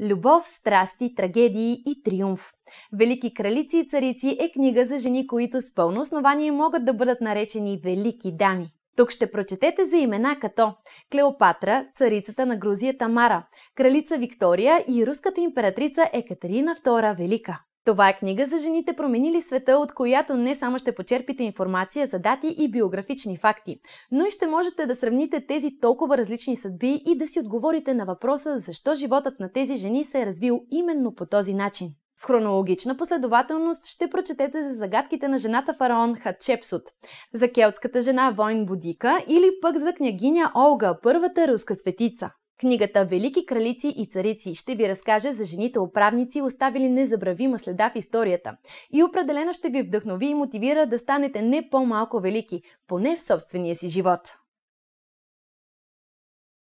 Любов, страсти, трагедии и триумф. Велики кралици и царици е книга за жени, които с пълно основание могат да бъдат наречени велики дами. Тук ще прочетете за имена като Клеопатра, царицата на Грузия Тамара, кралица Виктория и руската императрица Екатерина II Велика. Това е книга за жените променили света, от която не само ще почерпите информация за дати и биографични факти, но и ще можете да сравните тези толкова различни съдби и да си отговорите на въпроса защо животът на тези жени се е развил именно по този начин. В хронологична последователност ще прочетете за загадките на жената фараон Хатчепсут, за келтската жена Войн Будика или пък за княгиня Олга, първата руска светица. Книгата Велики кралици и царици ще ви разкаже за жените управници, оставили незабравима следа в историята. И определено ще ви вдъхнови и мотивира да станете не по-малко велики, поне в собствения си живот.